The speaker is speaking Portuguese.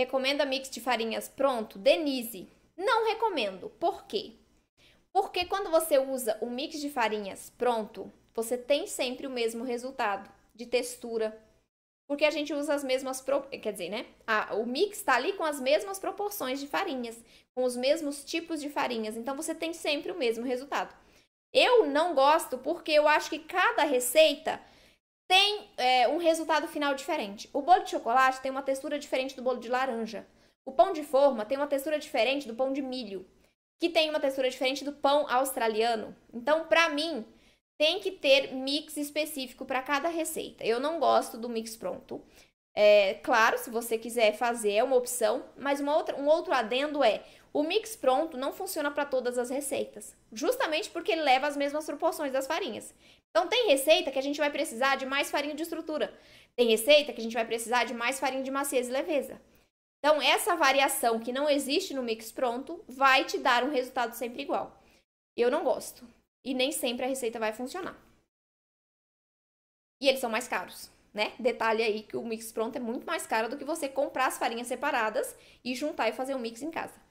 Recomenda mix de farinhas pronto? Denise, não recomendo. Por quê? Porque quando você usa o mix de farinhas pronto, você tem sempre o mesmo resultado de textura. Porque a gente usa as mesmas, pro... quer dizer, né? Ah, o mix está ali com as mesmas proporções de farinhas, com os mesmos tipos de farinhas, então você tem sempre o mesmo resultado. Eu não gosto porque eu acho que cada receita tem é, um resultado final diferente. O bolo de chocolate tem uma textura diferente do bolo de laranja. O pão de forma tem uma textura diferente do pão de milho, que tem uma textura diferente do pão australiano. Então, para mim, tem que ter mix específico para cada receita. Eu não gosto do mix pronto. É, claro, se você quiser fazer, é uma opção, mas uma outra, um outro adendo é: o mix pronto não funciona para todas as receitas, justamente porque ele leva as mesmas proporções das farinhas. Então, tem receita que a gente vai precisar de mais farinha de estrutura, tem receita que a gente vai precisar de mais farinha de maciez e leveza. Então, essa variação que não existe no mix pronto vai te dar um resultado sempre igual. Eu não gosto, e nem sempre a receita vai funcionar. E eles são mais caros né? Detalhe aí que o mix pronto é muito mais caro do que você comprar as farinhas separadas e juntar e fazer o um mix em casa.